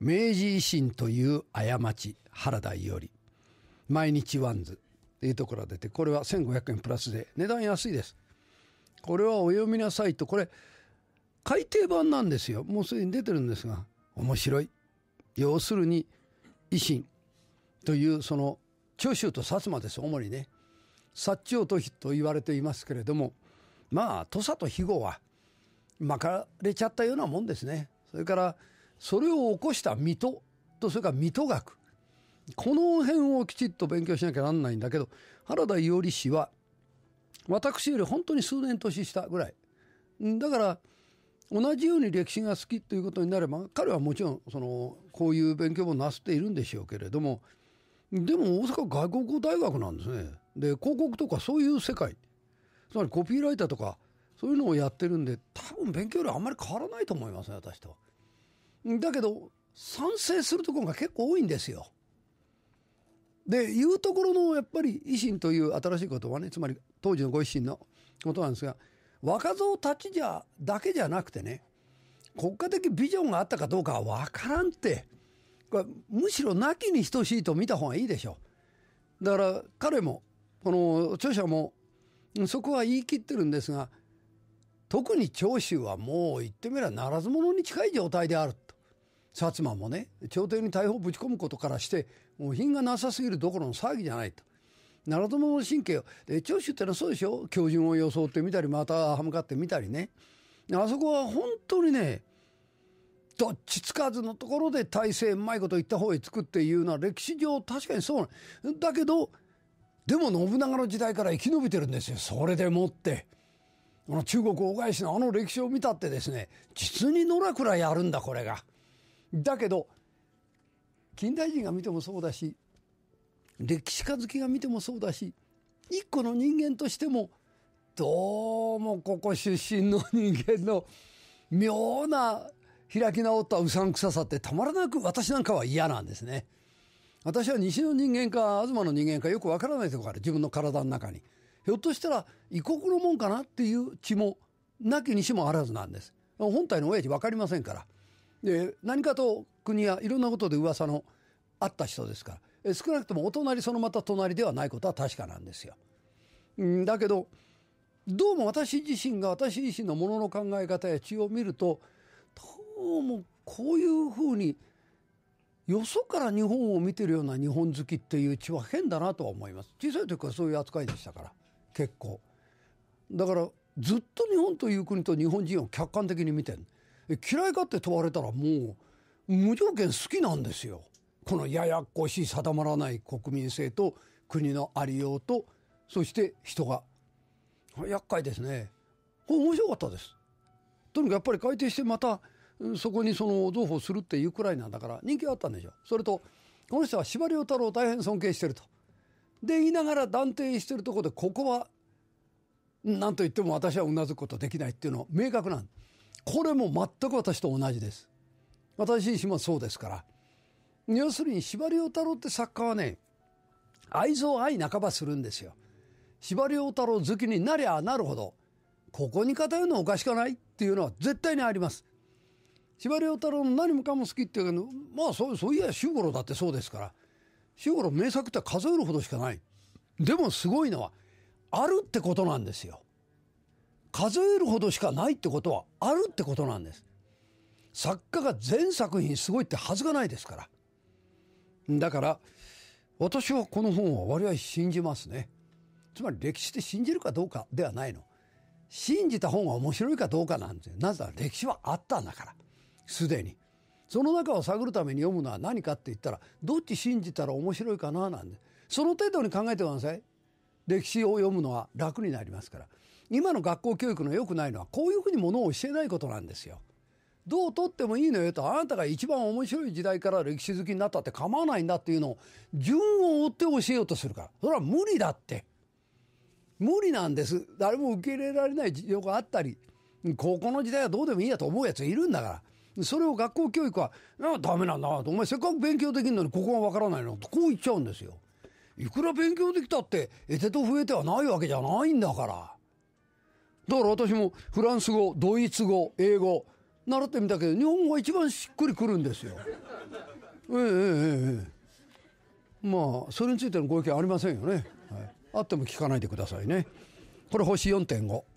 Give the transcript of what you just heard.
明治維新という過ち原田より毎日ワンズというところが出てこれは1500円プラスで値段安いですこれはお読みなさいとこれ改訂版なんですよもうすでに出てるんですが面白い要するに維新というその長州と薩摩です主にね薩長と比と言われていますけれどもまあ土佐と肥後は巻かれちゃったようなもんですねそれからそれを起こした水戸とそれから水戸学この辺をきちっと勉強しなきゃなんないんだけど原田伊織氏は私より本当に数年年下ぐらいだから同じように歴史が好きということになれば彼はもちろんそのこういう勉強もなすっているんでしょうけれどもでも大阪外国語大学なんですねで広告とかそういう世界つまりコピーライターとかそういうのをやってるんで多分勉強量あんまり変わらないと思いますね私と。だけど賛成するところが結構多いんですよ。でいうところのやっぱり維新という新しい言葉ねつまり当時のご維新のことなんですが若造たちじゃだけじゃなくてね国家的ビジョンがあったかどうかは分からんってこれむしろなきに等しいと見た方がいいでしょう。だから彼もこの著者もそこは言い切ってるんですが特に長州はもう言ってみればならず者に近い状態であると。薩摩もね朝廷に大砲ぶち込むことからしてもう品がなさすぎるどころの騒ぎじゃないと。長友の神経を長州ってのはそうでしょ狂人を装ってみたりまた歯向かってみたりねあそこは本当にねどっちつかずのところで体制うまいこと言った方へつくっていうのは歴史上確かにそうなんだけどでも信長の時代から生き延びてるんですよそれでもって。中国大返しのあの歴史を見たってですね実に野良くらいやるんだこれが。だけど近代人が見てもそうだし歴史家好きが見てもそうだし一個の人間としてもどうもここ出身の人間の妙な開き直ったうさんくささってたまらなく私なんかは嫌なんですね。私は西の人間か東の人間かよくわからないところから自分の体の中に。ひょっとしたら異国のもんかなっていう血もなきにしもあらずなんです。本体の親父わかりませんから。で何かと国やいろんなことで噂のあった人ですから少なくともお隣そのまた隣ではないことは確かなんですよ。だけどどうも私自身が私自身のものの考え方や血を見るとどうもこういうふうによそから日本を見てるような日本好きっていう血は変だなとは思います小さい時からそういう扱いでしたから結構だからずっと日本という国と日本人を客観的に見てる嫌いかって問われたらもう無条件好きなんですよ。このややこしい定まらない国民性と国のありようとそして人が厄介ですねこれ面白かったですとにかくやっぱり改定してまたそこにその譲歩するっていうくらいなんだから人気があったんでしょそれとこの人は司馬遼太郎を大変尊敬してるとで言いながら断定してるところでここは何と言っても私はうなずくことできないっていうのは明確なんですこれも全く私と同じです。私自身もそうですから。要するに司馬太郎って作家はね、愛憎愛半ばするんですよ。司馬太郎好きになりゃなるほど、ここに偏るのはおかしくないっていうのは絶対にあります。司馬太郎の何もかも好きっていうけど、まあそうそういや周五郎だってそうですから、周五郎名作って数えるほどしかない。でもすごいのは、あるってことなんですよ。数えるほどしかないってことはあるってことなんです。作家が全作品すごいってはずがないですから。だから、私はこの本は割合信じますね。つまり歴史って信じるかどうかではないの。信じた本が面白いかどうかなんて、なぜなら歴史はあったんだから。すでに。その中を探るために読むのは何かって言ったら、どっち信じたら面白いかななんて。その程度に考えてください。歴史を読むのは楽になりますから。今の学校教育の良くないのはこういうふうにものを教えないことなんですよ。どうとってもいいのよと、あなたが一番面白い時代から歴史好きになったって構わないんだっていうのを、順を追って教えようとするから。それは無理だって。無理なんです。誰も受け入れられない事情があったり、高校の時代はどうでもいいやと思うやついるんだから。それを学校教育は、あダメなんだと。お前せっかく勉強できるのにここがわからないのと、こう言っちゃうんですよ。いくら勉強できたって、得手と増えてはないわけじゃないんだから。だから私もフランス語ドイツ語英語習ってみたけど日本語が一番しっくりくるんですよ。ええええまあそれについてのご意見ありませんよね。はい、あっても聞かないでくださいね。これ星4.5。